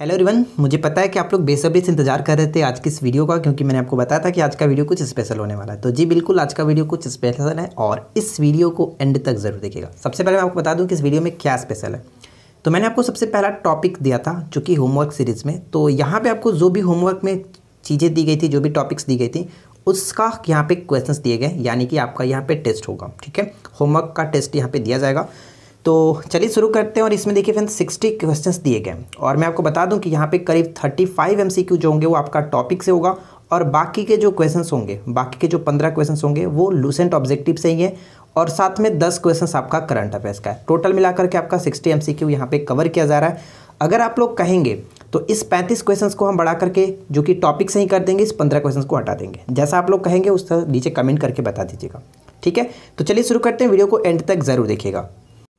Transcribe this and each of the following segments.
hello रिवन मुझे पता है कि आप लोग बेसब्री से इंतजार कर रहे थे आज की इस वीडियो का क्योंकि मैंने आपको बताया था कि आज का वीडियो कुछ स्पेशल होने वाला है तो जी बिल्कुल आज का वीडियो कुछ स्पेशल है और इस वीडियो को एंड तक जरूर देखिएगा सबसे पहले मैं आपको बता दूं कि इस वीडियो में क्या स्पेशल है तो मैंने आपको सबसे पहला टॉपिक दिया था जो कि होमवर्क सीरीज़ में तो यहाँ पर आपको जो भी होमवर्क में चीज़ें दी गई थी जो भी टॉपिक्स दी गई थी उसका यहाँ पे क्वेश्चंस दिए गए यानी कि आपका यहाँ पे टेस्ट होगा ठीक है होमवर्क का टेस्ट यहाँ पे दिया जाएगा तो चलिए शुरू करते हैं और इसमें देखिए फ्रेंड्स सिक्सटी क्वेश्चंस दिए गए और मैं आपको बता दूं कि यहाँ पे करीब थर्टी फाइव एम जो होंगे वो आपका टॉपिक से होगा और बाकी के जो क्वेश्चंस होंगे बाकी के जो पंद्रह क्वेश्चंस होंगे वो लूसेंट ऑब्जेक्टिव से ही हैं और साथ में दस क्वेश्चंस आपका करंट अफेयर्स का है टोटल मिलाकर के आपका सिक्सटी एम सी यहाँ पे कवर किया जा रहा है अगर आप लोग कहेंगे तो इस पैंतीस क्वेश्चन को हम बढ़ा करके जो कि टॉपिक से ही कर देंगे इस पंद्रह क्वेश्चन को हटा देंगे जैसा आप लोग कहेंगे उस तरह नीचे कमेंट करके बता दीजिएगा ठीक है तो चलिए शुरू करते हैं वीडियो को एंड तक ज़रूर देखिएगा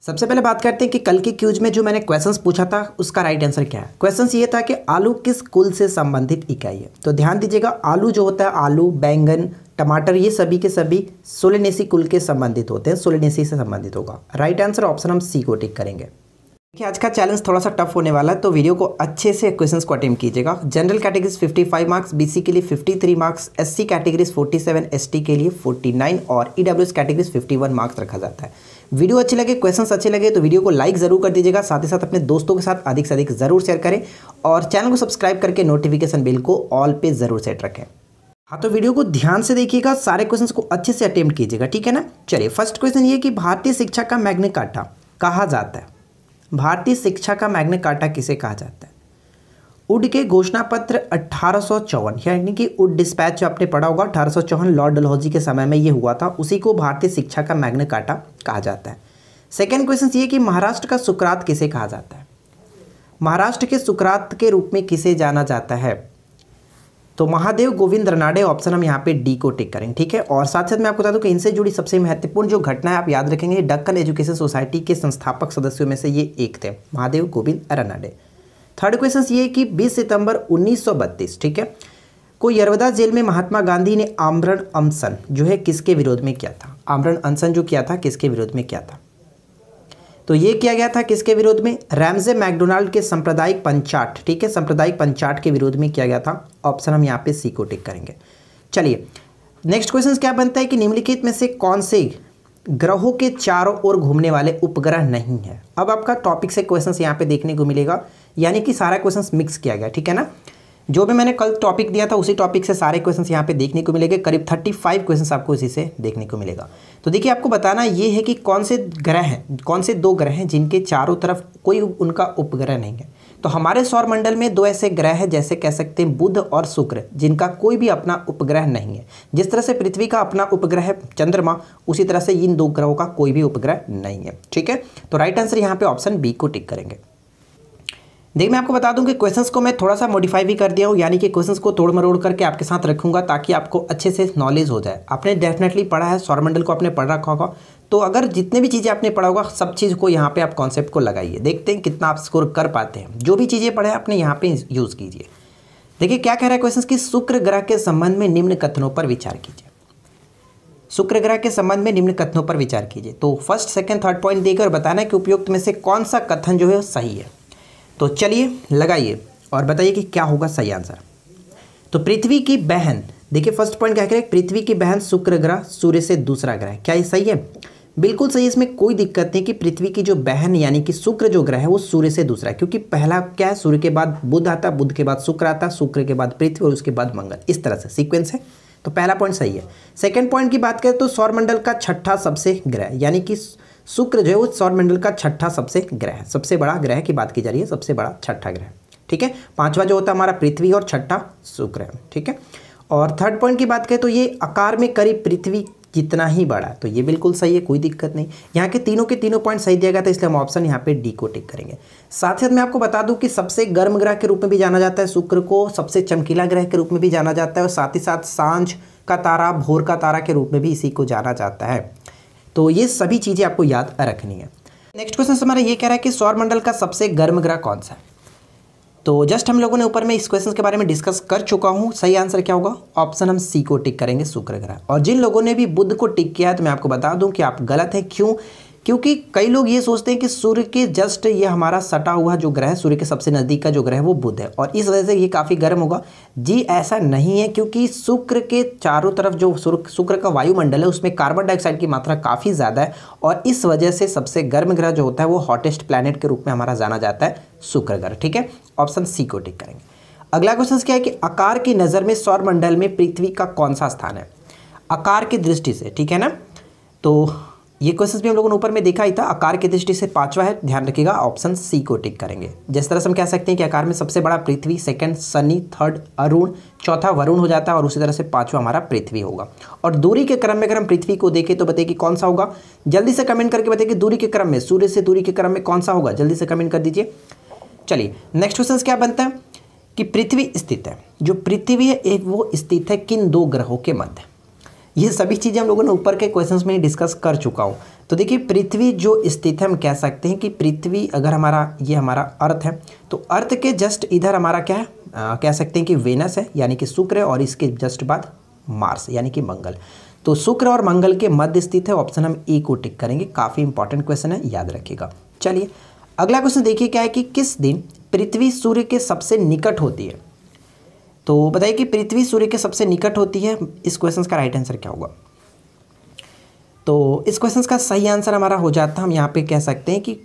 सबसे पहले बात करते हैं कि कल के क्यूज में जो मैंने क्वेश्चंस पूछा था उसका राइट आंसर क्या है क्वेश्चंस ये था कि आलू किस कुल से संबंधित इकाई है तो ध्यान दीजिएगा आलू जो होता है आलू बैंगन टमाटर ये सभी के सभी सोलेनेसी कुल के संबंधित होते हैं सोलेनेसी से संबंधित होगा राइट आंसर ऑप्शन हम सी को टिक करेंगे देखिए आज का चैलेंज थोड़ा सा टफ होने वाला है तो वीडियो को अच्छे से क्वेश्चंस को अटेम्प कीजिएगा जनरल कैटेगरीज 55 मार्क्स बीसी के लिए 53 मार्क्स एससी कैटेगरीज 47 एसटी के लिए 49 और ईडब्ल्यूएस कैटेगरीज 51 मार्क्स रखा जाता है वीडियो अच्छे लगे क्वेश्चन अच्छे लगे तो वीडियो को लाइक ज़रूर कर दीजिएगा साथ ही साथ अपने दोस्तों के साथ अधिक से अधिक ज़रूर शेयर करें और चैनल को सब्सक्राइब करके नोटिफिकेशन बिल को ऑल पे ज़रूर सेट रखें हाँ तो वीडियो को ध्यान से देखिएगा सारे क्वेश्चन को अच्छे से अटेम्प्ट कीजिएगा ठीक है ना चलिए फर्स्ट क्वेश्चन ये कि भारतीय शिक्षा का मैग्निकाटा कहा जाता है भारतीय शिक्षा का मैग्निकाटा किसे कहा जाता है उड के घोषणा पत्र अट्ठारह यानी कि उड डिस्पैच जो आपने पढ़ा होगा अठारह लॉर्ड डलहौजी के समय में ये हुआ था उसी को भारतीय शिक्षा का मैग्न काटा कहा जाता है सेकेंड क्वेश्चन ये कि महाराष्ट्र का सुकरात किसे कहा जाता है महाराष्ट्र के सुकरात के रूप में किसे जाना जाता है तो महादेव गोविंद रनाडे ऑप्शन हम यहाँ पे डी को टिक करेंगे ठीक है और साथ साथ मैं आपको बता दूँ कि इनसे जुड़ी सबसे महत्वपूर्ण जो घटना है आप याद रखेंगे डक्कन एजुकेशन सोसाइटी के संस्थापक सदस्यों में से ये एक थे महादेव गोविंद रनाडे थर्ड क्वेश्चन ये कि 20 सितंबर 1932 ठीक है को यरवदा जेल में महात्मा गांधी ने आमरण अमसन जो है किसके विरोध में किया था आमरण अमसन जो किया था किसके विरोध में किया था तो ये किया गया था किसके विरोध में रैमजे मैकडोनाल्ड के सांप्रदायिक पंचाट ठीक है सांप्रदायिक पंचाट के विरोध में किया गया था ऑप्शन हम यहाँ पे सी को टिक करेंगे चलिए नेक्स्ट क्वेश्चन क्या बनता है कि निम्नलिखित में से कौन से ग्रहों के चारों ओर घूमने वाले उपग्रह नहीं है अब आपका टॉपिक से क्वेश्चन यहाँ पे देखने को मिलेगा यानी कि सारा क्वेश्चन मिक्स किया गया ठीक है ना जो भी मैंने कल टॉपिक दिया था उसी टॉपिक से सारे क्वेश्चंस यहाँ पे देखने को मिलेंगे करीब 35 क्वेश्चन आपको इसी से देखने को मिलेगा तो देखिए आपको बताना ये है कि कौन से ग्रह हैं कौन से दो ग्रह हैं जिनके चारों तरफ कोई उनका उपग्रह नहीं है तो हमारे सौरमंडल में दो ऐसे ग्रह हैं जैसे कह सकते हैं बुध और शुक्र जिनका कोई भी अपना उपग्रह नहीं है जिस तरह से पृथ्वी का अपना उपग्रह है चंद्रमा उसी तरह से इन दो ग्रहों का कोई भी उपग्रह नहीं है ठीक है तो राइट आंसर यहाँ पे ऑप्शन बी को टिक करेंगे देखिए मैं आपको बता दूं कि क्वेश्चंस को मैं थोड़ा सा मॉडिफाई भी कर दिया हूँ यानी कि क्वेश्चंस को तोड़ मरोड़ करके आपके साथ रखूंगा ताकि आपको अच्छे से नॉलेज हो जाए आपने डेफिनेटली पढ़ा है सौरमंडल को आपने पढ़ रखा होगा तो अगर जितने भी चीज़ें आपने पढ़ा होगा सब चीज़ को यहाँ पे आप कॉन्सेप्ट को लगाइए देखते हैं कितना आप स्कोर कर पाते हैं जो भी चीज़ें पढ़े आपने यहाँ पर यूज़ कीजिए देखिए क्या कह रहा है क्वेश्चन की शुक्र ग्रह के संबंध में निम्न कथनों पर विचार कीजिए शुक्र ग्रह के संबंध में निम्न कथनों पर विचार कीजिए तो फर्स्ट सेकंड थर्ड पॉइंट देकर बताना है कि उपयुक्त में से कौन सा कथन जो है सही है तो चलिए लगाइए और बताइए कि क्या होगा सही आंसर तो पृथ्वी की बहन देखिए फर्स्ट पॉइंट क्या करें पृथ्वी की बहन शुक्र ग्रह सूर्य से दूसरा ग्रह क्या ये सही है बिल्कुल सही इसमें कोई दिक्कत नहीं कि पृथ्वी की जो बहन यानी कि शुक्र जो ग्रह है वो सूर्य से दूसरा है क्योंकि पहला क्या है सूर्य के बाद बुध आता बुध के बाद शुक्र आता शुक्र के बाद पृथ्वी और उसके बाद मंगल इस तरह से सीक्वेंस है तो पहला पॉइंट सही है सेकेंड पॉइंट की बात करें तो सौरमंडल का छठा सबसे ग्रह यानी कि शुक्र जो है वो सौरमंडल का छठा सबसे ग्रह है सबसे बड़ा ग्रह की बात की जा रही है सबसे बड़ा छठा ग्रह ठीक है पांचवा जो होता है हमारा पृथ्वी और छठा शुक्र है ठीक है और थर्ड पॉइंट की बात करें तो ये आकार में करीब पृथ्वी जितना ही बड़ा तो ये बिल्कुल सही है कोई दिक्कत नहीं यहाँ के तीनों के तीनों पॉइंट सही दिया गया था इसलिए हम ऑप्शन यहाँ पे डी को टिक करेंगे साथ साथ मैं आपको बता दूं कि सबसे गर्म ग्रह के रूप में भी जाना जाता है शुक्र को सबसे चमकीला ग्रह के रूप में भी जाना जाता है और साथ ही साथ सांझ का तारा भोर का तारा के रूप में भी इसी को जाना जाता है तो ये सभी चीज़ें आपको याद रखनी है नेक्स्ट क्वेश्चन हमारा ये कह रहा है कि सौरमंडल का सबसे गर्म ग्रह कौन सा है तो जस्ट हम लोगों ने ऊपर में इस क्वेश्चन के बारे में डिस्कस कर चुका हूँ सही आंसर क्या होगा ऑप्शन हम सी को टिक करेंगे शुक्र ग्रह और जिन लोगों ने भी बुद्ध को टिक किया है तो मैं आपको बता दूं कि आप गलत हैं क्यों क्योंकि कई लोग ये सोचते हैं कि सूर्य के जस्ट ये हमारा सटा हुआ जो ग्रह सूर्य के सबसे नज़दीक का जो ग्रह है वो बुध है और इस वजह से ये काफ़ी गर्म होगा जी ऐसा नहीं है क्योंकि शुक्र के चारों तरफ जो शुक्र का वायुमंडल है उसमें कार्बन डाइऑक्साइड की मात्रा काफ़ी ज़्यादा है और इस वजह से सबसे गर्म ग्रह जो होता है वो हॉटेस्ट प्लानट के रूप में हमारा जाना जाता है शुक्र ग्रह ठीक है ऑप्शन सी को टिक करेंगे अगला क्वेश्चन क्या है कि आकार की नज़र में सौरमंडल में पृथ्वी का कौन सा स्थान है आकार की दृष्टि से ठीक है ना तो ये क्वेश्चन भी हम लोगों ने ऊपर में देखा ही था आकार की दृष्टि से पांचवा है ध्यान रखिएगा ऑप्शन सी को टिक करेंगे जिस तरह से हम कह सकते हैं कि आकार में सबसे बड़ा पृथ्वी सेकंड शनि थर्ड अरुण चौथा वरुण हो जाता है और उसी तरह से पांचवा हमारा पृथ्वी होगा और दूरी के क्रम में अगर हम पृथ्वी को देखें तो बताइए कि कौन सा होगा जल्दी से कमेंट करके बताइए कि दूरी के क्रम में सूर्य से दूरी के क्रम में कौन सा होगा जल्दी से कमेंट कर दीजिए चलिए नेक्स्ट क्वेश्चन क्या बनता है कि पृथ्वी स्थित है जो पृथ्वी है वो स्थित है किन दो ग्रहों के मध्य ये सभी चीज़ें हम लोगों ने ऊपर के क्वेश्चंस में डिस्कस कर चुका हूँ तो देखिए पृथ्वी जो स्थित है हम कह सकते हैं कि पृथ्वी अगर हमारा ये हमारा अर्थ है तो अर्थ के जस्ट इधर हमारा क्या है आ, कह सकते हैं कि वेनस है यानी कि शुक्र है और इसके जस्ट बाद मार्स यानी कि मंगल तो शुक्र और मंगल के मध्य स्थित है ऑप्शन हम ए को टिक करेंगे काफ़ी इंपॉर्टेंट क्वेश्चन है याद रखिएगा चलिए अगला क्वेश्चन देखिए क्या है कि किस दिन पृथ्वी सूर्य के सबसे निकट होती है तो बताइए कि पृथ्वी सूर्य के सबसे निकट होती है इस क्वेश्चन का राइट आंसर क्या होगा तो इस क्वेश्चन का सही आंसर हमारा हो जाता हम यहाँ पे कह सकते हैं कि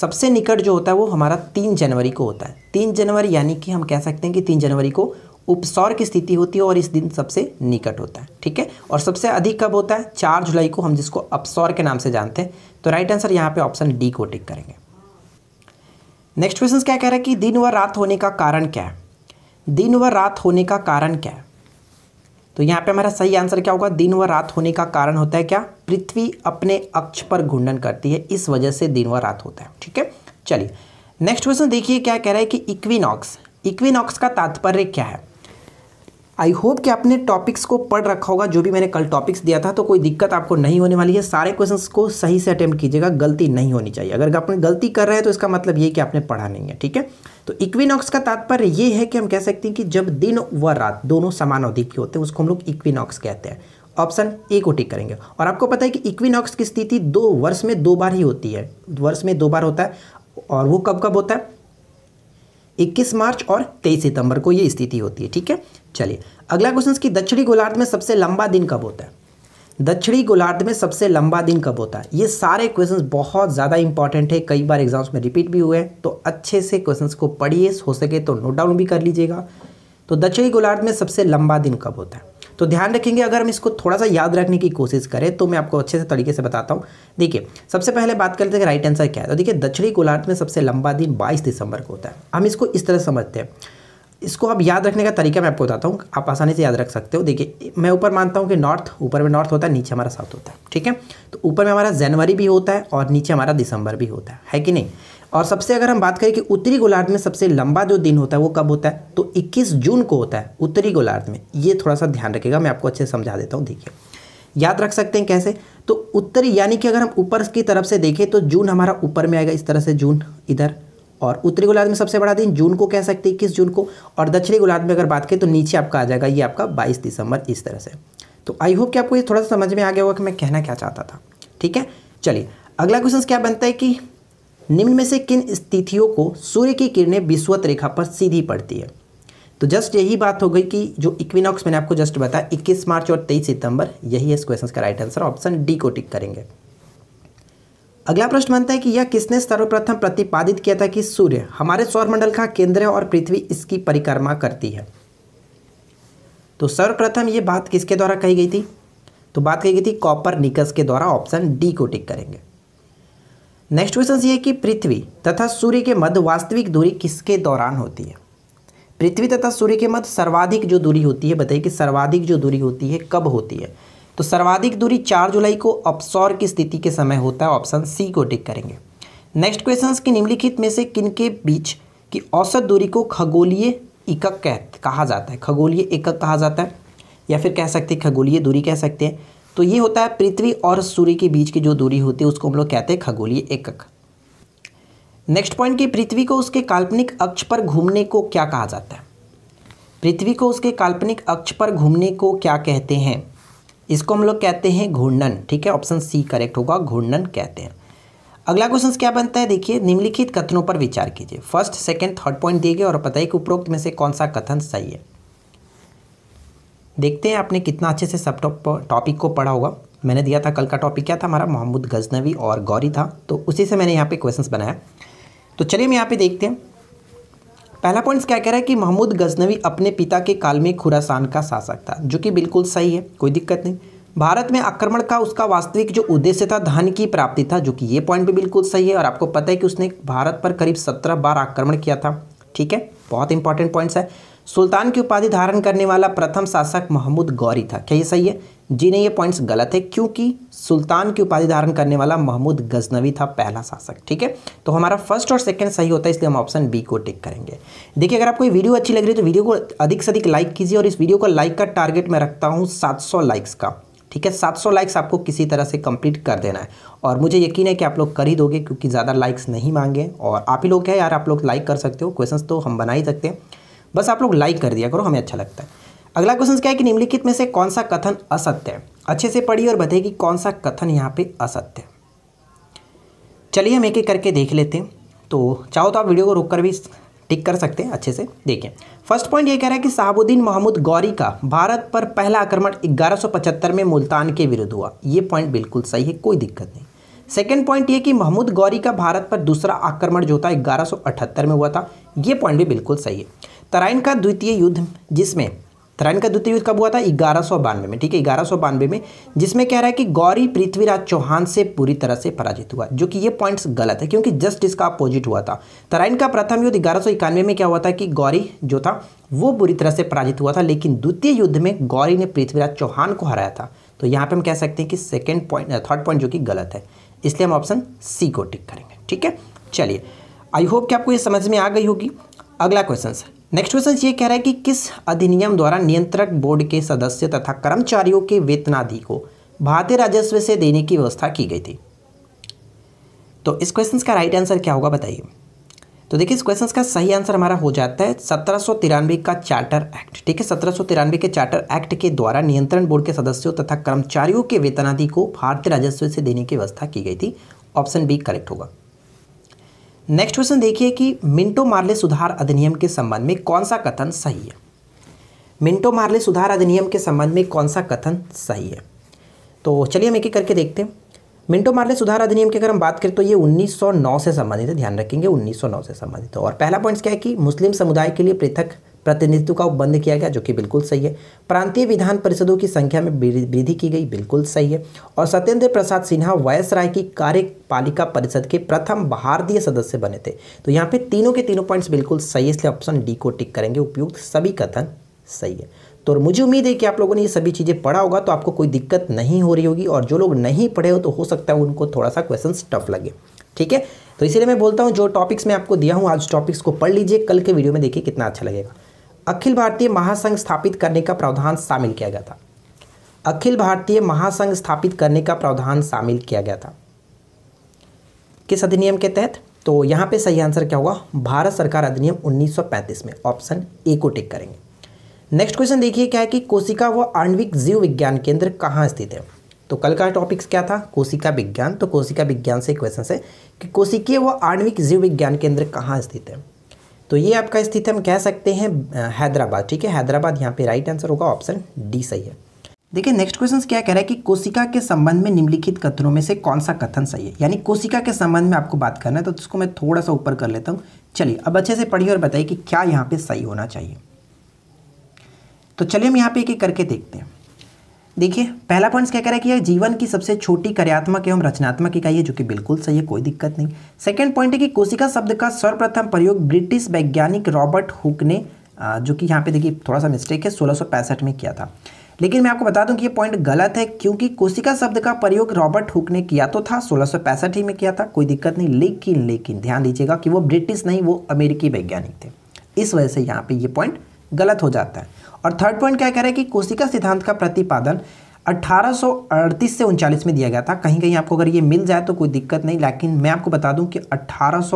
सबसे निकट जो होता है वो हमारा तीन जनवरी को होता है तीन जनवरी यानी कि हम कह सकते हैं कि तीन जनवरी को उपसौर की स्थिति होती है और इस दिन सबसे निकट होता है ठीक है और सबसे अधिक कब होता है चार जुलाई को हम जिसको अपसौर के नाम से जानते हैं तो राइट आंसर यहाँ पे ऑप्शन डी को टिक करेंगे नेक्स्ट क्वेश्चन क्या कह रहा है कि दिन व रात होने का कारण क्या है दिन व रात होने का कारण क्या है तो यहाँ पे हमारा सही आंसर क्या होगा दिन व रात होने का कारण होता है क्या पृथ्वी अपने अक्ष पर घुंडन करती है इस वजह से दिन व रात होता है ठीक है चलिए नेक्स्ट क्वेश्चन देखिए क्या कह रहा है कि इक्विनॉक्स इक्विनॉक्स का तात्पर्य क्या है आई होप कि आपने टॉपिक्स को पढ़ रखा होगा जो भी मैंने कल टॉपिक्स दिया था तो कोई दिक्कत आपको नहीं होने वाली है सारे क्वेश्चंस को सही से अटैम्प्ट कीजिएगा गलती नहीं होनी चाहिए अगर आपने गलती कर रहे हैं तो इसका मतलब ये कि आपने पढ़ा नहीं है ठीक है तो इक्विनॉक्स का तात्पर्य ये है कि हम कह सकते हैं कि जब दिन व रात दोनों समान अवधि के होते हैं उसको हम लोग इक्विनॉक्स कहते हैं ऑप्शन ए को टिक करेंगे और आपको पता है कि इक्विनॉक्स की स्थिति दो वर्ष में दो बार ही होती है वर्ष में दो बार होता है और वो कब कब होता है 21 मार्च और 23 सितंबर को ये स्थिति होती है ठीक है चलिए अगला क्वेश्चन की दक्षिणी गोलार्ध में सबसे लंबा दिन कब होता है दक्षिणी गोलार्ध में सबसे लंबा दिन कब होता है ये सारे क्वेश्चन बहुत ज़्यादा इंपॉर्टेंट है कई बार एग्जाम्स में रिपीट भी हुए हैं तो अच्छे से क्वेश्चन को पढ़िए हो सके तो नोट डाउन भी कर लीजिएगा तो दक्षिणी गोलार्ध में सबसे लंबा दिन कब होता है तो ध्यान रखेंगे अगर हम इसको थोड़ा सा याद रखने की कोशिश करें तो मैं आपको अच्छे से तरीके से बताता हूँ देखिए सबसे पहले बात करते हैं राइट आंसर क्या है तो देखिए दक्षिणी गोलार्थ में सबसे लंबा दिन बाईस दिसंबर को होता है हम इसको इस तरह समझते हैं इसको आप याद रखने का तरीका मैं आपको बताता हूँ आप आसानी से याद रख सकते हो देखिए मैं ऊपर मानता हूँ कि नॉर्थ ऊपर में नॉर्थ होता है नीचे हमारा साउथ होता है ठीक है तो ऊपर में हमारा जनवरी भी होता है और नीचे हमारा दिसंबर भी होता है है कि नहीं और सबसे अगर हम बात करें कि उत्तरी गोलार्ध में सबसे लंबा जो दिन होता है वो कब होता है तो 21 जून को होता है उत्तरी गोलार्ध में ये थोड़ा सा ध्यान रखेगा मैं आपको अच्छे से समझा देता हूँ देखिए याद रख सकते हैं कैसे तो उत्तरी यानी कि अगर हम ऊपर की तरफ से देखें तो जून हमारा ऊपर में आएगा इस तरह से जून इधर और उत्तरी गोलार्ध में सबसे बड़ा दिन जून को कह सकते हैं इक्कीस जून को और दक्षिणी गोलार्ध में अगर बात करें तो नीचे आपका आ जाएगा ये आपका बाईस दिसंबर इस तरह से तो आई होप कि आपको ये थोड़ा सा समझ में आ गया होगा कि मैं कहना क्या चाहता था ठीक है चलिए अगला क्वेश्चन क्या बनता है कि निम्न में से किन स्थितियों को सूर्य की किरणें विश्वत रेखा पर सीधी पड़ती है तो जस्ट यही बात हो गई कि जो इक्विनॉक्स मैंने आपको जस्ट बताया 21 मार्च और 23 सितंबर यही है इस क्वेश्चन का राइट आंसर ऑप्शन डी को टिक करेंगे अगला प्रश्न बनता है कि यह किसने सर्वप्रथम प्रतिपादित किया था कि सूर्य हमारे सौरमंडल का केंद्र है और पृथ्वी इसकी परिक्रमा करती है तो सर्वप्रथम ये बात किसके द्वारा कही गई थी तो बात कही गई थी कॉपर निकस के द्वारा ऑप्शन डी को टिक करेंगे नेक्स्ट क्वेश्चन ये है कि पृथ्वी तथा सूर्य के मध्य वास्तविक दूरी किसके दौरान होती है पृथ्वी तथा सूर्य के मध्य सर्वाधिक जो दूरी होती है बताइए कि सर्वाधिक जो दूरी होती है कब होती है तो सर्वाधिक दूरी चार जुलाई को अपसौर की स्थिति के समय होता है ऑप्शन सी को टिक करेंगे नेक्स्ट क्वेश्चन की निम्नलिखित में से किन के बीच की औसत दूरी को खगोलीय एकक कह कहा जाता है खगोलीय एकक कहा जाता है या फिर कह सकते हैं खगोलीय दूरी कह सकते हैं तो ये होता है पृथ्वी और सूर्य के बीच की जो दूरी होती है उसको हम लोग कहते हैं खगोलीय एकक नेक्स्ट पॉइंट कि पृथ्वी को उसके काल्पनिक अक्ष पर घूमने को क्या कहा जाता है पृथ्वी को उसके काल्पनिक अक्ष पर घूमने को क्या कहते हैं इसको हम लोग कहते हैं घूर्णन ठीक है ऑप्शन सी करेक्ट होगा घूर्णन कहते हैं अगला क्वेश्चन क्या बनता है देखिए निम्नलिखित कथनों पर विचार कीजिए फर्स्ट सेकंड थर्ड पॉइंट दिए गए और बताइए कि उपरोक्त में से कौन सा कथन सही है देखते हैं आपने कितना अच्छे से सब टॉपिक को पढ़ा होगा मैंने दिया था कल का टॉपिक क्या था हमारा मोहम्मद गजनवी और गौरी था तो उसी से मैंने यहाँ पे क्वेश्चंस बनाया तो चलिए हम यहाँ पे देखते हैं पहला पॉइंट क्या कह रहा है कि महमूद गजनवी अपने पिता के काल में खुरासान का शासक था जो कि बिल्कुल सही है कोई दिक्कत नहीं भारत में आक्रमण का उसका वास्तविक जो उद्देश्य था धन की प्राप्ति था जो कि ये पॉइंट भी बिल्कुल सही है और आपको पता है कि उसने भारत पर करीब सत्रह बार आक्रमण किया था ठीक है बहुत इंपॉर्टेंट पॉइंट्स है सुल्तान की उपाधि धारण करने वाला प्रथम शासक महमूद गौरी था क्या ये सही है जी नहीं ये पॉइंट्स गलत है क्योंकि सुल्तान की उपाधि धारण करने वाला महमूद गजनवी था पहला शासक ठीक है तो हमारा फर्स्ट और सेकंड सही होता है इसलिए हम ऑप्शन बी को टिक करेंगे देखिए अगर आपको ये वीडियो अच्छी लग रही है तो वीडियो को अधिक से अधिक लाइक कीजिए और इस वीडियो को लाइक का टारगेट मैं रखता हूँ सात लाइक्स का ठीक है सात लाइक्स आपको किसी तरह से कंप्लीट कर देना है और मुझे यकीन है कि आप लोग कर ही दोगे क्योंकि ज़्यादा लाइक्स नहीं मांगे और आप ही लोग क्या यार आप लोग लाइक कर सकते हो क्वेश्चन तो हम बना ही सकते हैं बस आप लोग लाइक कर दिया करो हमें अच्छा लगता है अगला क्वेश्चन क्या है कि निम्नलिखित में से कौन सा कथन असत्य है अच्छे से पढ़िए और बताइए कि कौन सा कथन यहाँ पे असत्य है चलिए हम एक एक करके देख लेते हैं तो चाहो तो आप वीडियो को रोक कर भी टिक कर सकते हैं अच्छे से देखें फर्स्ट पॉइंट ये कह रहा है कि शाहबुद्दीन मोहम्मद गौरी का भारत पर पहला आक्रमण ग्यारह में मुल्तान के विरुद्ध हुआ ये पॉइंट बिल्कुल सही है कोई दिक्कत नहीं सेकेंड पॉइंट ये कि महमूद गौरी का भारत पर दूसरा आक्रमण जो था ग्यारह में हुआ था ये पॉइंट भी बिल्कुल सही है तराइन का द्वितीय युद्ध जिसमें तराइन का द्वितीय युद्ध कब हुआ था ग्यारह में ठीक है ग्यारह में जिसमें कह रहा है कि गौरी पृथ्वीराज चौहान से पूरी तरह से पराजित हुआ जो कि ये पॉइंट्स गलत है क्योंकि जस्ट इसका अपोजिट हुआ था तराइन का प्रथम युद्ध ग्यारह में क्या हुआ था कि गौरी जो था वो पूरी तरह से पराजित हुआ था लेकिन द्वितीय युद्ध में गौरी ने पृथ्वीराज चौहान को हराया था तो यहाँ पर हम कह सकते हैं कि सेकेंड पॉइंट थर्ड पॉइंट जो कि गलत है इसलिए हम ऑप्शन सी को टिक करेंगे ठीक है चलिए आई होप कि आपको ये समझ में आ गई होगी अगला क्वेश्चन सर नेक्स्ट क्वेश्चन ये कह रहा है कि किस अधिनियम द्वारा नियंत्रक बोर्ड के सदस्य तथा कर्मचारियों के वेतनादि को भारतीय राजस्व से देने की व्यवस्था की गई थी तो इस क्वेश्चन का राइट आंसर क्या होगा बताइए तो देखिए इस क्वेश्चन का सही आंसर हमारा हो जाता है सत्रह का चार्टर एक्ट ठीक है सत्रह के चार्टर एक्ट के द्वारा नियंत्रण बोर्ड के सदस्यों तथा कर्मचारियों के वेतनादि को भारतीय राजस्व से देने की व्यवस्था की गई थी ऑप्शन बी करेक्ट होगा नेक्स्ट क्वेश्चन देखिए कि मिंटो मार्ले सुधार अधिनियम के संबंध में कौन सा कथन सही है मिंटो मार्ले सुधार अधिनियम के संबंध में कौन सा कथन सही है तो चलिए हम एक एक करके देखते हैं मिंटो मार्ले सुधार अधिनियम की अगर हम बात करें तो ये 1909 से संबंधित है ध्यान रखेंगे 1909 से संबंधित है और पहला पॉइंट क्या है कि मुस्लिम समुदाय के लिए पृथक प्रतिनिधित्व का बंद किया गया जो कि बिल्कुल सही है प्रांतीय विधान परिषदों की संख्या में वृद्धि की गई बिल्कुल सही है और सत्येंद्र प्रसाद सिन्हा वायस राय की कार्यपालिका परिषद के प्रथम भारतीय सदस्य बने थे तो यहाँ पे तीनों के तीनों पॉइंट्स बिल्कुल सही है इसलिए ऑप्शन डी को टिक करेंगे उपयुक्त सभी कथन सही है तो मुझे उम्मीद है कि आप लोगों ने ये सभी चीज़ें पढ़ा होगा तो आपको कोई दिक्कत नहीं हो रही होगी और जो लोग नहीं पढ़े हो तो हो सकता है उनको थोड़ा सा क्वेश्चन टफ लगे ठीक है तो इसीलिए मैं बोलता हूँ जो टॉपिक्स मैं आपको दिया हूँ आज टॉपिक्स को पढ़ लीजिए कल के वीडियो में देखिए कितना अच्छा लगेगा अखिल भारतीय महासंघ स्थापित करने का प्रावधान शामिल किया गया था अखिल भारतीय महासंघ स्थापित करने का प्रावधान शामिल किया गया था किस अधिनियम के तहत तो यहाँ पे सही आंसर क्या होगा भारत सरकार अधिनियम 1935 में ऑप्शन ए को टिक करेंगे नेक्स्ट क्वेश्चन देखिए क्या है कि कोशिका व आणविक जीव विज्ञान केंद्र कहाँ स्थित है तो कल का टॉपिक्स क्या था कोशिका विज्ञान तो कोशिका विज्ञान से क्वेश्चन है कि कोशिकीय व आणविक जीव विज्ञान केंद्र कहाँ स्थित है तो ये आपका स्थित हम कह सकते हैं हैदराबाद ठीक है हैदराबाद यहाँ पे राइट आंसर होगा ऑप्शन डी सही है देखिए नेक्स्ट क्वेश्चन क्या कह रहा है कि कोशिका के संबंध में निम्नलिखित कथनों में से कौन सा कथन सही है यानी कोशिका के संबंध में आपको बात करना है तो उसको मैं थोड़ा सा ऊपर कर लेता हूँ चलिए अब अच्छे से पढ़िए और बताइए कि क्या यहाँ पे सही होना चाहिए तो चलिए हम यहाँ पे एक एक करके देखते हैं देखिए पहला पॉइंट क्या कह रहा है कि यह जीवन की सबसे छोटी कार्यात्मक एवं रचनात्मक इकाई है जो कि बिल्कुल सही है कोई दिक्कत नहीं सेकंड पॉइंट है कि कोशिका शब्द का सर्वप्रथम प्रयोग ब्रिटिश वैज्ञानिक रॉबर्ट हुक ने जो कि यहाँ पे देखिए थोड़ा सा मिस्टेक है सोलह में किया था लेकिन मैं आपको बता दूं कि ये पॉइंट गलत है क्योंकि कोशिका शब्द का प्रयोग रॉबर्ट हुक ने किया तो था सोलह ही में किया था कोई दिक्कत नहीं लेकिन लेकिन ध्यान दीजिएगा कि वो ब्रिटिश नहीं वो अमेरिकी वैज्ञानिक थे इस वजह से यहाँ पे ये पॉइंट गलत हो जाता है और थर्ड पॉइंट क्या कह रहा है कि कोशिका सिद्धांत का प्रतिपादन 1838 से उनचालीस में दिया गया था कहीं कहीं आपको अगर ये मिल जाए तो कोई दिक्कत नहीं लेकिन मैं आपको बता दूं कि अट्ठारह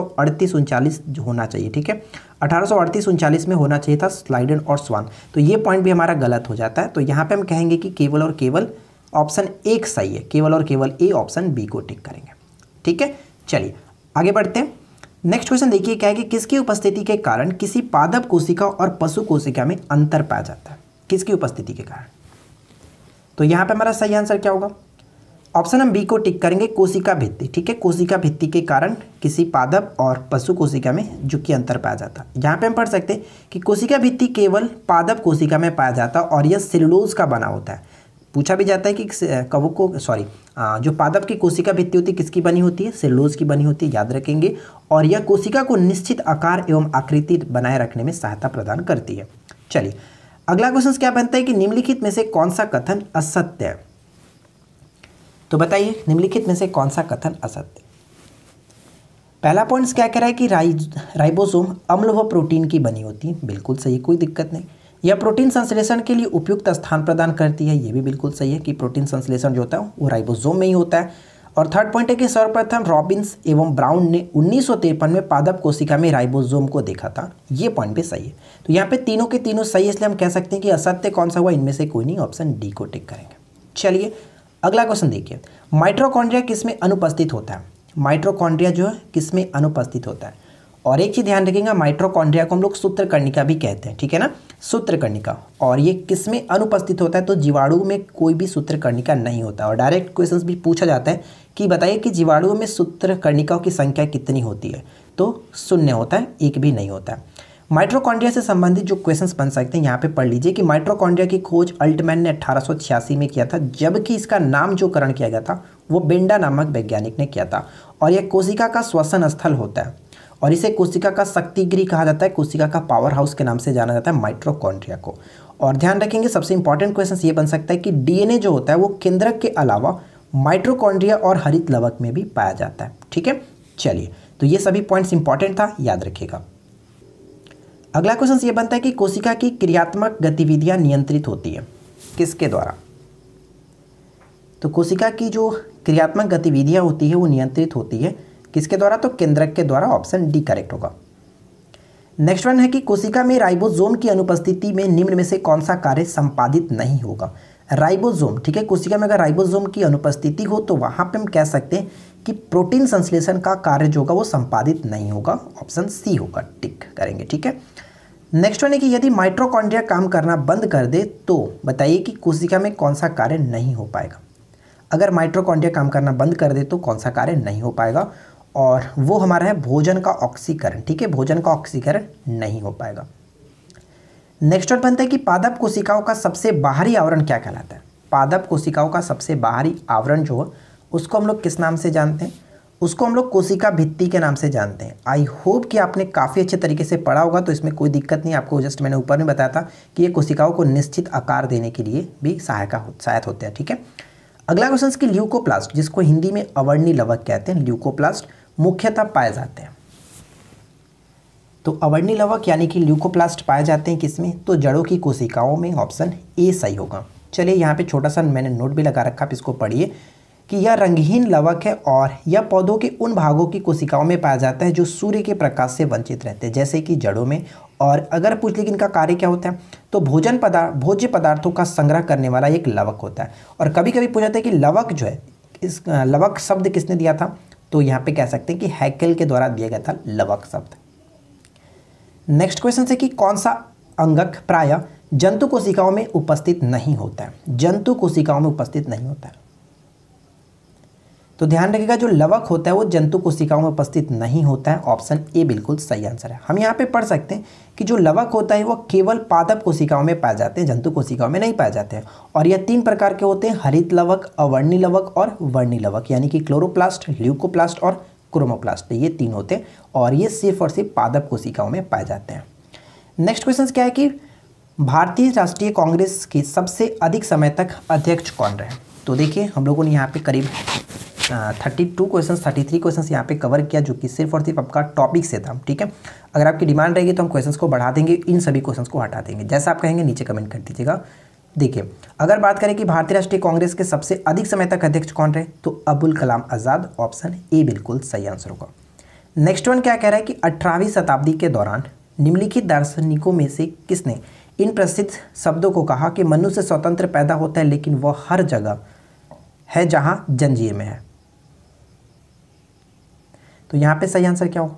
उनचालीस होना चाहिए ठीक है अठारह उनचालीस में होना चाहिए था स्लाइडन और स्वान तो ये पॉइंट भी हमारा गलत हो जाता है तो यहाँ पर हम कहेंगे कि केवल और केवल ऑप्शन एक सही है केवल और केवल ए ऑप्शन बी को टिक करेंगे ठीक है चलिए आगे बढ़ते हैं नेक्स्ट क्वेश्चन देखिए क्या है कि किसकी उपस्थिति के कारण किसी पादप कोशिका और पशु कोशिका में अंतर पाया जाता है किसकी उपस्थिति के कारण तो यहाँ पे हमारा सही आंसर क्या होगा ऑप्शन हम बी को टिक करेंगे कोशिका भित्ति ठीक है कोशिका भित्ति के कारण किसी पादप और पशु कोशिका में जो कि अंतर पाया जाता है यहाँ पे हम पढ़ सकते हैं कि कोशिका भित्ति केवल पादप कोशिका में पाया जाता है और यह सेलुलोज का बना होता है पूछा भी जाता है कि कवक को सॉरी जो पादप की कोशिका भित्ति होती है किसकी बनी होती है सेलोज की बनी होती है याद रखेंगे और यह कोशिका को निश्चित आकार एवं आकृति बनाए रखने में सहायता प्रदान करती है चलिए अगला क्वेश्चन क्या बनता है कि निम्नलिखित में से कौन सा कथन असत्य है तो बताइए निम्नलिखित में से कौन सा कथन असत्य पहला पॉइंट्स क्या कह रहा है कि राइबोसोम अम्ल व प्रोटीन की बनी होती है बिल्कुल सही कोई दिक्कत नहीं यह प्रोटीन संश्लेषण के लिए उपयुक्त स्थान प्रदान करती है यह भी बिल्कुल सही है कि प्रोटीन संश्लेषण जो होता है वो राइबोसोम में ही होता है और थर्ड पॉइंट है कि सर्वप्रथम रॉबिन्स एवं ब्राउन ने उन्नीस में पादप कोशिका में राइबोसोम को देखा था ये पॉइंट भी सही है तो यहाँ पे तीनों के तीनों सही इसलिए हम कह सकते हैं कि असत्य कौन सा हुआ इनमें से कोई नहीं ऑप्शन डी को टिक करेंगे चलिए अगला क्वेश्चन देखिए माइट्रोकॉन्ड्रिया किसमें अनुपस्थित होता है माइट्रोकॉन्ड्रिया जो है किसमें अनुपस्थित होता है और एक चीज़ ध्यान रखेगा माइट्रोकॉन्ड्रिया को हम लोग सूत्रकर्णिका भी कहते हैं ठीक है ना सूत्रकर्णिका और ये किस में अनुपस्थित होता है तो जीवाणु में कोई भी सूत्रकर्णिका नहीं होता और डायरेक्ट क्वेश्चन भी पूछा जाता है कि बताइए कि जीवाणुओं में सूत्रकर्णिकाओं की संख्या कितनी होती है तो शून्य होता है एक भी नहीं होता माइट्रोकॉन्ड्रिया से संबंधित जो क्वेश्चंस बन सकते हैं यहाँ पे पढ़ लीजिए कि माइट्रोकॉन्ड्रिया की खोज अल्टमैन ने 1886 में किया था जबकि इसका नाम जो करण किया गया था वो बेंडा नामक वैज्ञानिक ने किया था और यह कोशिका का श्वसन स्थल होता है और इसे कोशिका का शक्तिगृह कहा जाता है कोशिका का पावर हाउस के नाम से जाना जाता है माइट्रोकॉन्ड्रिया को और ध्यान रखेंगे सबसे इंपॉर्टेंट क्वेश्चन ये बन सकता है कि डीएनए जो होता है वो केंद्रक के अलावा माइट्रोकॉन्ड्रिया और हरित लवक में भी पाया जाता है ठीक है चलिए तो ये सभी पॉइंट्स इंपॉर्टेंट था याद रखिएगा अगला क्वेश्चन ये बनता है कि कोशिका की क्रियात्मक गतिविधियां नियंत्रित होती है किसके द्वारा तो कोशिका की जो क्रियात्मक गतिविधियां होती है वो नियंत्रित होती है किसके द्वारा तो केंद्रक के द्वारा ऑप्शन डी करेक्ट होगा नेक्स्ट वन है कि कोशिका में राइबोसोम की अनुपस्थिति में निम्न में से कौन सा कार्य संपादित नहीं होगा राइबोसोम ठीक है कोशिका में अगर राइबोसोम की अनुपस्थिति हो तो वहां पे हम कह सकते हैं कि प्रोटीन संश्लेषण का कार्य जो होगा वो संपादित नहीं होगा ऑप्शन सी होगा टिक करेंगे ठीक है नेक्स्ट वन है कि यदि माइट्रोकॉन्ड्रिया काम करना बंद कर दे तो बताइए कि कोशिका में कौन सा कार्य नहीं हो पाएगा अगर माइट्रोकॉन्ड्रिया काम करना बंद कर दे तो कौन सा कार्य नहीं हो पाएगा और वो हमारा है भोजन का ऑक्सीकरण ठीक है भोजन का ऑक्सीकरण नहीं हो पाएगा नेक्स्ट और बनता है कि पादप कोशिकाओं का सबसे बाहरी आवरण क्या कहलाता है पादप कोशिकाओं का सबसे बाहरी आवरण जो है उसको हम लोग किस नाम से जानते हैं उसको हम लोग कोशिका भित्ति के नाम से जानते हैं आई होप कि आपने काफ़ी अच्छे तरीके से पढ़ा होगा तो इसमें कोई दिक्कत नहीं आपको जस्ट मैंने ऊपर में बताया था कि ये कोशिकाओं को निश्चित आकार देने के लिए भी सहायक हो सहायक होते हैं ठीक है अगला क्वेश्चन कि ल्यूकोप्लास्ट जिसको हिंदी में अवर्णी लवक कहते हैं ल्यूकोप्लास्ट मुख्यतः पाए जाते हैं तो अवर्णी लवक यानी कि ल्यूकोप्लास्ट पाए जाते हैं किसमें तो जड़ों की कोशिकाओं में ऑप्शन ए सही होगा चलिए यहाँ पे छोटा सा मैंने नोट भी लगा रखा आप इसको पढ़िए कि यह रंगहीन लवक है और यह पौधों के उन भागों की कोशिकाओं में पाया जाता है जो सूर्य के प्रकाश से वंचित रहते हैं जैसे कि जड़ों में और अगर पूछ लेकिन इनका कार्य क्या होता है तो भोजन पदार्थ भोज्य पदार्थों का संग्रह करने वाला एक लवक होता है और कभी कभी पूछा जाता है कि लवक जो है इस लवक शब्द किसने दिया था तो यहाँ पे कह सकते हैं कि हैकेल के द्वारा दिया गया था लवक शब्द नेक्स्ट क्वेश्चन से कि कौन सा अंगक प्राय जंतु कोशिकाओं में उपस्थित नहीं होता है जंतु कोशिकाओं में उपस्थित नहीं होता है तो ध्यान रखिएगा जो लवक होता है वो जंतु कोशिकाओं में उपस्थित नहीं होता है ऑप्शन ए बिल्कुल सही आंसर है हम यहाँ पे पढ़ सकते हैं कि जो लवक होता है वो केवल पादप कोशिकाओं में पाए जाते हैं जंतु कोशिकाओं में नहीं पाए जाते हैं और यह तीन प्रकार के होते हैं हरित लवक अवर्णी लवक और वर्णी लवक यानी कि क्लोरोप्लास्ट ल्यूकोप्लास्ट और क्रोमोप्लास्ट ये तीन होते हैं और ये सिर्फ और सिर्फ पादप कोशिकाओं में पाए जाते हैं नेक्स्ट क्वेश्चन क्या है कि भारतीय राष्ट्रीय कांग्रेस के सबसे अधिक समय तक अध्यक्ष कौन रहे तो देखिए हम लोगों ने यहाँ पे करीब thirty two question thirty three question यहाँ पे कवर किया जो कि सिर्फ और सिर्फ आपका टॉपिक से था ठीक है अगर आपकी डिमांड रहेगी तो हम क्वेश्चन को बढ़ा देंगे इन सभी क्वेश्चन को हटा देंगे जैसा आप कहेंगे नीचे कमेंट कर दीजिएगा देखिए अगर बात करें कि भारतीय राष्ट्रीय कांग्रेस के सबसे अधिक समय तक अध्यक्ष कौन रहे तो अबुल कलाम आज़ाद ऑप्शन ए बिल्कुल सही आंसर होगा नेक्स्ट वन क्या कह रहा है कि अठारहवीं शताब्दी के दौरान निम्नलिखित दार्शनिकों में से किसने इन प्रसिद्ध शब्दों को कहा कि मनुष्य स्वतंत्र पैदा होता है लेकिन वह हर जगह है जहाँ जंजीर में है तो यहाँ पे सही आंसर क्या होगा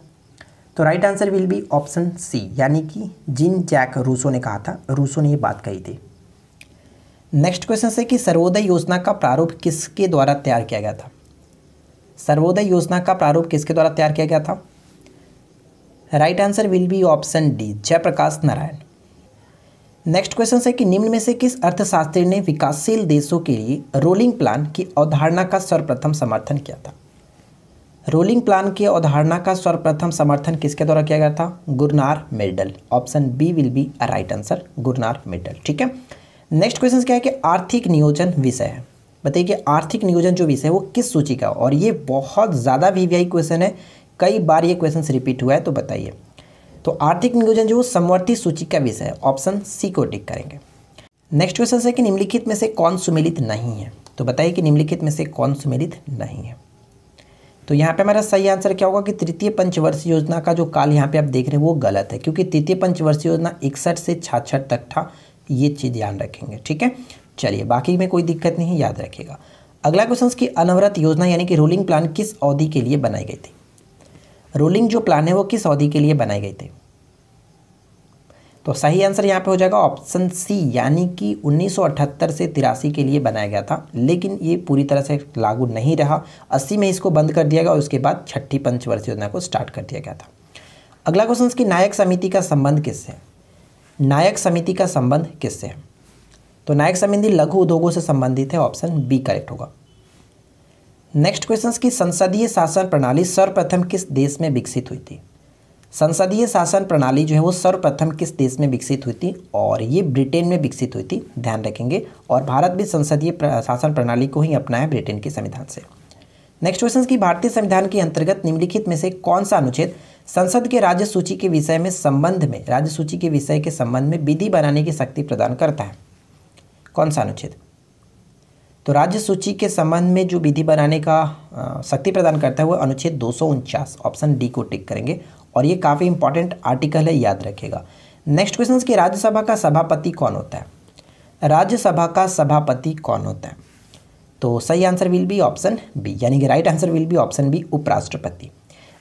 तो right answer will be option C यानी कि जिन जैक रूसो ने कहा था रूसो ने ये बात कही थी नेक्स्ट क्वेश्चन से कि सर्वोदय योजना का प्रारूप किसके द्वारा तैयार किया गया था सर्वोदय योजना का प्रारूप किसके द्वारा तैयार किया गया था right answer will be option D Jayaprakash Narayan next question से कि निम्न में से किस अर्थशास्त्री ने विकासशील देशों के लिए रोलिंग प्लान की अवधारणा का सर्वप्रथम समर्थन किया था रोलिंग प्लान की अवधारणा का सर्वप्रथम समर्थन किसके द्वारा किया गया था गुरनार medal option B will be a right answer गुरनार मेडल ठीक है नेक्स्ट क्वेश्चन क्या है कि आर्थिक नियोजन विषय है बताइए कि आर्थिक नियोजन जो विषय है वो किस सूची का और ये बहुत ज़्यादा वी क्वेश्चन है कई बार ये क्वेश्चन रिपीट हुआ है तो बताइए तो आर्थिक नियोजन जो समवर्ती सूची का विषय है ऑप्शन सी को टिक करेंगे नेक्स्ट क्वेश्चन है कि निम्नलिखित में से कौन सुमिलित नहीं है तो बताइए कि निम्नलिखित में से कौन सुमिलित नहीं है तो यहाँ पे हमारा सही आंसर क्या होगा कि तृतीय पंचवर्षीय योजना का जो काल यहाँ पे आप देख रहे हैं वो गलत है क्योंकि तृतीय पंचवर्षीय योजना इकसठ से छाछठ तक था ये चीज़ ध्यान रखेंगे ठीक है चलिए बाकी में कोई दिक्कत नहीं याद रखेगा अगला क्वेश्चन की अनवरत योजना यानी कि रोलिंग प्लान किस अवधि के लिए बनाई गई थी रोलिंग जो प्लान है वो किस अवधि के लिए बनाई गई थी तो सही आंसर यहाँ पे हो जाएगा ऑप्शन सी यानी कि 1978 से तिरासी के लिए बनाया गया था लेकिन ये पूरी तरह से लागू नहीं रहा अस्सी में इसको बंद कर दिया गया और उसके बाद छठी पंचवर्षीय योजना को स्टार्ट कर दिया गया था अगला क्वेश्चन की नायक समिति का संबंध किससे है नायक समिति का संबंध किससे है तो नायक समिति लघु उद्योगों से संबंधित है ऑप्शन बी करेक्ट होगा नेक्स्ट क्वेश्चन की संसदीय शासन प्रणाली सर्वप्रथम किस देश में विकसित हुई थी संसदीय शासन प्रणाली जो है वो सर्वप्रथम किस देश में विकसित हुई थी और ये ब्रिटेन में विकसित हुई थी ध्यान रखेंगे और भारत भी संसदीय शासन प्रणाली को ही अपनाया ब्रिटेन के संविधान से नेक्स्ट क्वेश्चन की भारतीय संविधान के अंतर्गत निम्नलिखित में से कौन सा अनुच्छेद संसद के राज्य सूची के विषय में संबंध में राज्य सूची के विषय के संबंध में विधि बनाने की शक्ति प्रदान करता है कौन सा अनुच्छेद तो राज्य सूची के संबंध में जो विधि बनाने का शक्ति प्रदान करता है वह अनुच्छेद दो ऑप्शन डी को टिक करेंगे और ये काफ़ी इंपॉर्टेंट आर्टिकल है याद रखेगा नेक्स्ट क्वेश्चन कि राज्यसभा का सभापति कौन होता है राज्यसभा का सभापति कौन होता है तो सही answer will be option B यानी कि right answer will be option B उपराष्ट्रपति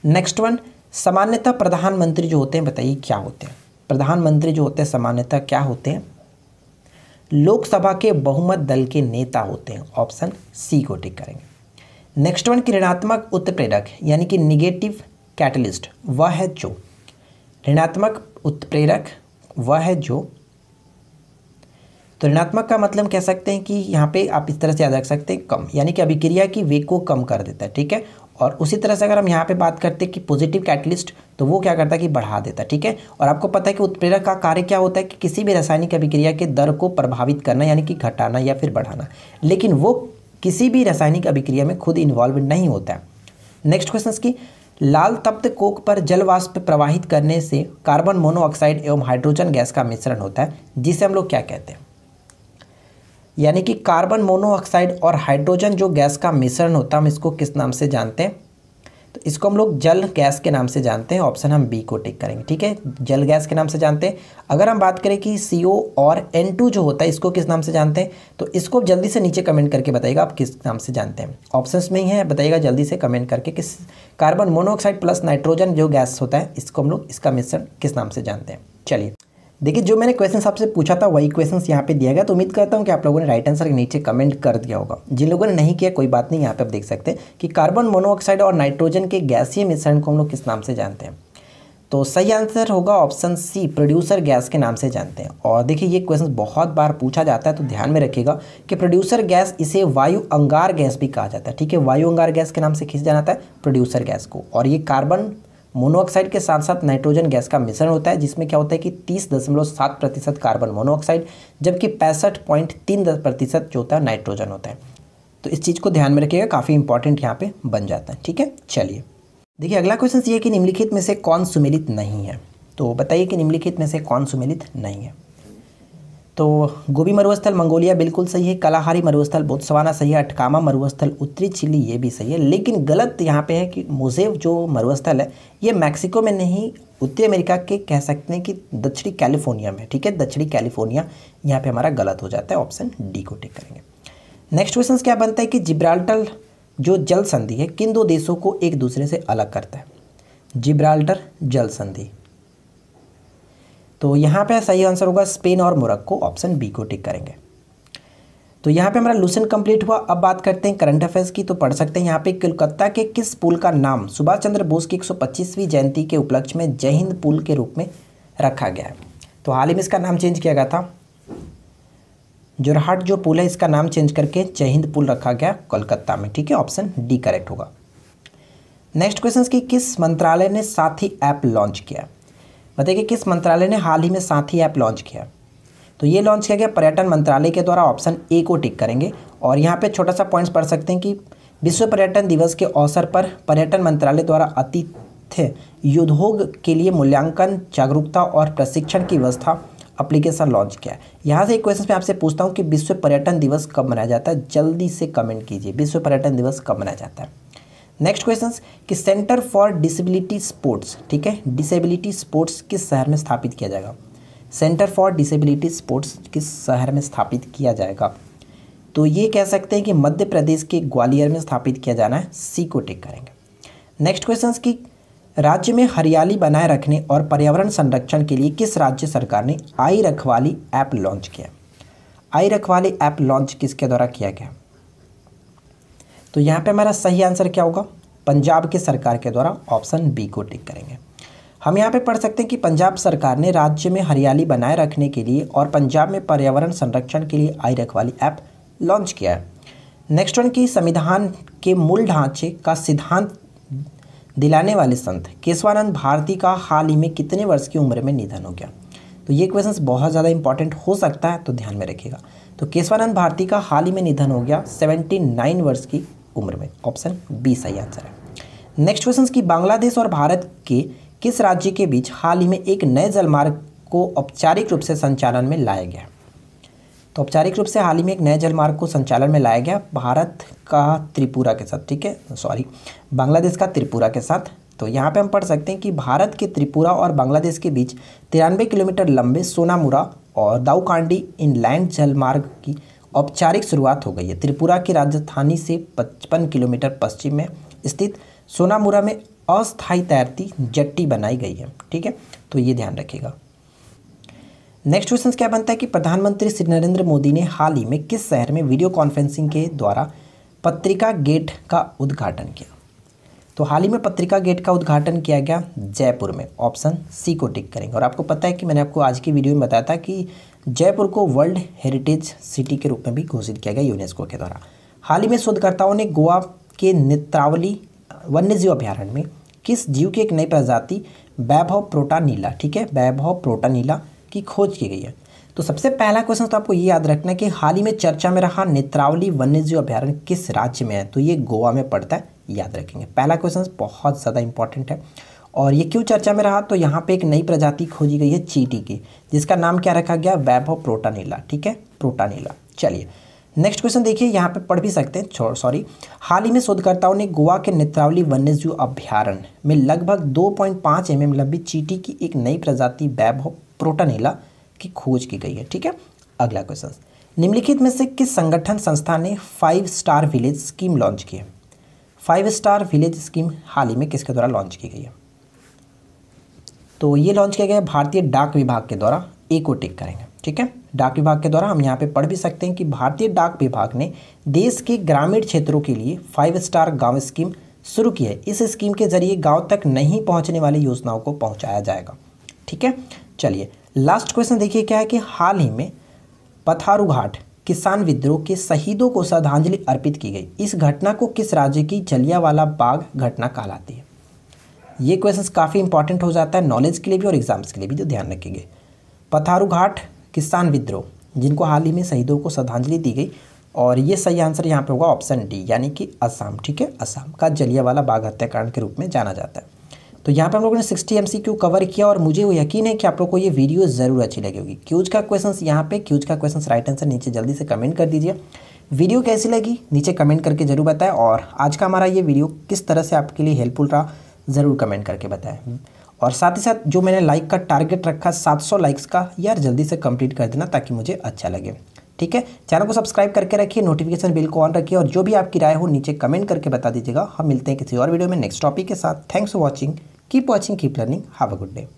नेक्स्ट वन सामान्यतः प्रधानमंत्री जो होते हैं बताइए क्या होते हैं प्रधानमंत्री जो होते हैं सामान्यतः क्या होते हैं लोकसभा के बहुमत दल के नेता होते हैं ऑप्शन सी को टिक करेंगे नेक्स्ट वन की ऋणात्मक उत्प्रेरक यानी कि निगेटिव कैटलिस्ट वह है जो ऋणात्मक उत्प्रेरक वह है जो तो ऋणात्मक का मतलब कह सकते हैं कि यहाँ पे आप इस तरह से याद रख सकते हैं कम यानी कि अभिक्रिया की वेग को कम कर देता है ठीक है और उसी तरह से अगर हम यहाँ पे बात करते हैं कि पॉजिटिव कैटलिस्ट तो वो क्या करता है कि बढ़ा देता है ठीक है और आपको पता है कि उत्प्रेरक का कार्य क्या होता है कि किसी भी रासायनिक अभिक्रिया के दर को प्रभावित करना यानी कि घटाना या फिर बढ़ाना लेकिन वो किसी भी रासायनिक अभिक्रिया में खुद इन्वॉल्व नहीं होता है नेक्स्ट क्वेश्चन की लाल तप्त कोक पर जलवाष्प प्रवाहित करने से कार्बन मोनोऑक्साइड एवं हाइड्रोजन गैस का मिश्रण होता है जिसे हम लोग क्या कहते हैं यानी कि कार्बन मोनोऑक्साइड और हाइड्रोजन जो गैस का मिश्रण होता है हम इसको किस नाम से जानते हैं तो इसको हम लोग जल गैस के नाम से जानते हैं ऑप्शन हम बी को टिक करेंगे ठीक है जल गैस के नाम से जानते हैं अगर हम बात करें कि सी और एन जो होता है इसको किस नाम से जानते हैं तो इसको जल्दी से नीचे कमेंट करके बताइएगा आप किस नाम से जानते हैं ऑप्शन में ही है बताइएगा जल्दी से कमेंट करके किस कार्बन मोनोऑक्साइड प्लस नाइट्रोजन जो गैस होता है इसको हम लोग इसका मिश्रण किस नाम से जानते हैं चलिए देखिए जो मैंने क्वेश्चन आपसे पूछा था वही क्वेश्चन यहाँ पे दिया गया तो उम्मीद करता हूँ कि आप लोगों ने राइट आंसर के नीचे कमेंट कर दिया होगा जिन लोगों ने नहीं किया कोई बात नहीं यहाँ पे आप देख सकते हैं कि कार्बन मोनोऑक्साइड और नाइट्रोजन के गैसीय मिश्रण को हम लोग किस नाम से जानते हैं तो सही आंसर होगा ऑप्शन सी प्रोड्यूसर गैस के नाम से जानते हैं और देखिए ये क्वेश्चन बहुत बार पूछा जाता है तो ध्यान में रखिएगा कि प्रोड्यूसर गैस इसे वायु अंगार गैस भी कहा जाता है ठीक है वायु अंगार गैस के नाम से खींच जाना है प्रोड्यूसर गैस को और ये कार्बन मोनोऑक्साइड के साथ साथ नाइट्रोजन गैस का मिश्रण होता है जिसमें क्या होता है कि तीस दशमलव सात प्रतिशत कार्बन मोनोऑक्साइड जबकि पैंसठ पॉइंट तीन प्रतिशत जो होता है नाइट्रोजन होता है तो इस चीज़ को ध्यान में रखिएगा काफ़ी इंपॉर्टेंट यहाँ पे बन जाता है ठीक है चलिए देखिए अगला क्वेश्चन ये कि निम्नलिखित में से कौन सुमिलित नहीं है तो बताइए कि निम्नलिखित में से कौन सुमिलित नहीं है तो गोभी मरुस्थल मंगोलिया बिल्कुल सही है कलाहारी मरुस्थल बोत्सवाना सही है अटकामा मरुस्थल उत्तरी चिली ये भी सही है लेकिन गलत यहाँ पे है कि मोजेव जो मरुस्थल है ये मैक्सिको में नहीं उत्तरी अमेरिका के कह सकते हैं कि दक्षिणी कैलिफोर्निया में ठीक है दक्षिणी कैलिफोर्निया यहाँ पे हमारा गलत हो जाता है ऑप्शन डी को टिक करेंगे नेक्स्ट क्वेश्चन क्या बनता है कि जिब्राल्टल जो जल संधि है किन दो देशों को एक दूसरे से अलग करता है जिब्राल्टर जल संधि तो यहाँ पे सही आंसर होगा स्पेन और मोरक्को ऑप्शन बी को टिक करेंगे तो यहाँ पे हमारा लूसन कंप्लीट हुआ अब बात करते हैं करंट अफेयर्स की तो पढ़ सकते हैं यहाँ पे कोलकाता के किस पुल का नाम सुभाष चंद्र बोस की एक जयंती के उपलक्ष्य में जय हिंद पुल के रूप में रखा गया है तो हाल ही में इसका नाम चेंज किया गया था जोरहाट जो पुल है इसका नाम चेंज करके जय हिंद पुल रखा गया कोलकाता में ठीक है ऑप्शन डी करेक्ट होगा नेक्स्ट क्वेश्चन की किस मंत्रालय ने साथी ऐप लॉन्च किया बताइए कि किस मंत्रालय ने हाल ही में साथी ऐप लॉन्च किया तो ये लॉन्च किया गया पर्यटन मंत्रालय के द्वारा ऑप्शन ए को टिक करेंगे और यहाँ पे छोटा सा पॉइंट्स पढ़ सकते हैं कि विश्व पर्यटन दिवस के अवसर पर पर्यटन मंत्रालय द्वारा आतिथ्य युद्धोग के लिए मूल्यांकन जागरूकता और प्रशिक्षण की व्यवस्था अप्लीकेशन लॉन्च किया है यहाँ से एक क्वेश्चन मैं आपसे पूछता हूँ कि विश्व पर्यटन दिवस कब मनाया जाता है जल्दी से कमेंट कीजिए विश्व पर्यटन दिवस कब मनाया जाता है नेक्स्ट क्वेश्चन कि सेंटर फॉर डिसेबिलिटी स्पोर्ट्स ठीक है डिसेबिलिटी स्पोर्ट्स किस शहर में स्थापित किया जाएगा सेंटर फॉर डिसेबिलिटी स्पोर्ट्स किस शहर में स्थापित किया जाएगा तो ये कह सकते हैं कि मध्य प्रदेश के ग्वालियर में स्थापित किया जाना है सी को टिक करेंगे नेक्स्ट क्वेश्चन कि राज्य में हरियाली बनाए रखने और पर्यावरण संरक्षण के लिए किस राज्य सरकार ने आई रखवाली ऐप लॉन्च किया आई रखवाली ऐप लॉन्च किसके द्वारा किया गया तो यहाँ पे हमारा सही आंसर क्या होगा पंजाब के सरकार के द्वारा ऑप्शन बी को टिक करेंगे हम यहाँ पे पढ़ सकते हैं कि पंजाब सरकार ने राज्य में हरियाली बनाए रखने के लिए और पंजाब में पर्यावरण संरक्षण के लिए आई रखवाली ऐप लॉन्च किया है नेक्स्ट वन की संविधान के मूल ढांचे का सिद्धांत दिलाने वाले संत केशवानंद भारती का हाल ही में कितने वर्ष की उम्र में निधन हो गया तो ये क्वेश्चन बहुत ज़्यादा इंपॉर्टेंट हो सकता है तो ध्यान में रखिएगा तो केशवानंद भारती का हाल ही में निधन हो गया 79 वर्ष की उम्र में ऑप्शन बी सही आंसर है नेक्स्ट क्वेश्चन की बांग्लादेश और भारत के किस राज्य के बीच हाल ही में एक नए जलमार्ग को औपचारिक रूप से संचालन में लाया गया तो औपचारिक रूप से हाल ही में एक नए जलमार्ग को संचालन में लाया गया भारत का त्रिपुरा के साथ ठीक है सॉरी बांग्लादेश का त्रिपुरा के साथ तो यहाँ पे हम पढ़ सकते हैं कि भारत के त्रिपुरा और बांग्लादेश के बीच तिरानवे किलोमीटर लंबे सोनामुरा और दाऊकांडी इनलैंड जलमार्ग की औपचारिक शुरुआत हो गई है त्रिपुरा की राजधानी से 55 किलोमीटर पश्चिम में स्थित सोनामुरा में अस्थायी तैरती जट्टी बनाई गई है ठीक है तो ये ध्यान रखिएगा नेक्स्ट क्वेश्चन क्या बनता है कि प्रधानमंत्री श्री नरेंद्र मोदी ने हाल ही में किस शहर में वीडियो कॉन्फ्रेंसिंग के द्वारा पत्रिका गेट का उद्घाटन किया तो हाल ही में पत्रिका गेट का उद्घाटन किया गया जयपुर में ऑप्शन सी को टिक करेंगे और आपको पता है कि मैंने आपको आज की वीडियो में बताया था कि जयपुर को वर्ल्ड हेरिटेज सिटी के रूप में भी घोषित किया गया यूनेस्को के द्वारा हाल ही में शोधकर्ताओं ने गोवा के नेत्रावली वन्यजीव अभ्यारण्य में किस जीव की एक नई प्रजाति वैभव प्रोटा नीला ठीक है वैभव प्रोटा नीला की खोज की गई है तो सबसे पहला क्वेश्चन तो आपको ये याद रखना है कि हाल ही में चर्चा में रहा नेत्रावली वन्यजीव अभ्यारण्य किस राज्य में है तो ये गोवा में पड़ता है याद रखेंगे पहला क्वेश्चन बहुत ज़्यादा इंपॉर्टेंट है और ये क्यों चर्चा में रहा तो यहाँ पे एक नई प्रजाति खोजी गई है चीटी की जिसका नाम क्या रखा गया वैभव प्रोटानीला ठीक है प्रोटानीला चलिए नेक्स्ट क्वेश्चन देखिए यहाँ पे पढ़ भी सकते हैं सॉरी हाल ही में शोधकर्ताओं ने गोवा के नेत्रावली वन्यजीव अभ्यारण्य में लगभग 2.5 एम लंबी चीटी की एक नई प्रजाति वैभव प्रोटानीला की खोज की गई है ठीक है अगला क्वेश्चन निम्नलिखित में से किस संगठन संस्था ने five star village scheme launch की है फाइव स्टार विलेज स्कीम हाल ही में किसके द्वारा लॉन्च की गई है तो ये लॉन्च किया गया भारतीय डाक विभाग के द्वारा एक टिक करेंगे ठीक है डाक विभाग के द्वारा हम यहाँ पे पढ़ भी सकते हैं कि भारतीय डाक विभाग ने देश के ग्रामीण क्षेत्रों के लिए फाइव स्टार गांव स्कीम शुरू की है इस स्कीम के जरिए गांव तक नहीं पहुँचने वाली योजनाओं को पहुँचाया जाएगा ठीक है चलिए लास्ट क्वेश्चन देखिए क्या है कि हाल ही में पथारू घाट किसान विद्रोह के शहीदों को श्रद्धांजलि अर्पित की गई इस घटना को किस राज्य की जलियावाला बाग घटना कहलाती है ये क्वेश्चन काफ़ी इंपॉर्टेंट हो जाता है नॉलेज के लिए भी और एग्जाम्स के लिए भी जो ध्यान रखेंगे पथारू घाट किसान विद्रोह जिनको हाल ही में शहीदों को श्रद्धांजलि दी गई और ये सही आंसर यहाँ पे होगा ऑप्शन डी यानी कि असम ठीक है असम का जलियावाला बाग हत्याकांड के रूप में जाना जाता है तो यहाँ पे हम लोगों ने 60 एमसीक्यू कवर किया और मुझे वो यकीन है कि आप लोगों को ये वीडियो ज़रूर अच्छी लगी होगी क्यूज का क्वेश्चन यहाँ पे क्यूज का क्वेश्चन राइट आंसर नीचे जल्दी से कमेंट कर दीजिए वीडियो कैसी लगी नीचे कमेंट करके जरूर बताएं और आज का हमारा ये वीडियो किस तरह से आपके लिए हेल्पफुल रहा ज़रूर कमेंट करके बताएं और साथ ही साथ जो मैंने लाइक का टारगेट रखा 700 लाइक्स का यार जल्दी से कंप्लीट कर देना ताकि मुझे अच्छा लगे ठीक है चैनल को सब्सक्राइब करके रखिए नोटिफिकेशन बिल को ऑन रखिए और जो भी आपकी राय हो नीचे कमेंट करके बता दीजिएगा हम मिलते हैं किसी और वीडियो में नेक्स्ट टॉपिक के साथ thanks for watching keep watching keep learning have a good day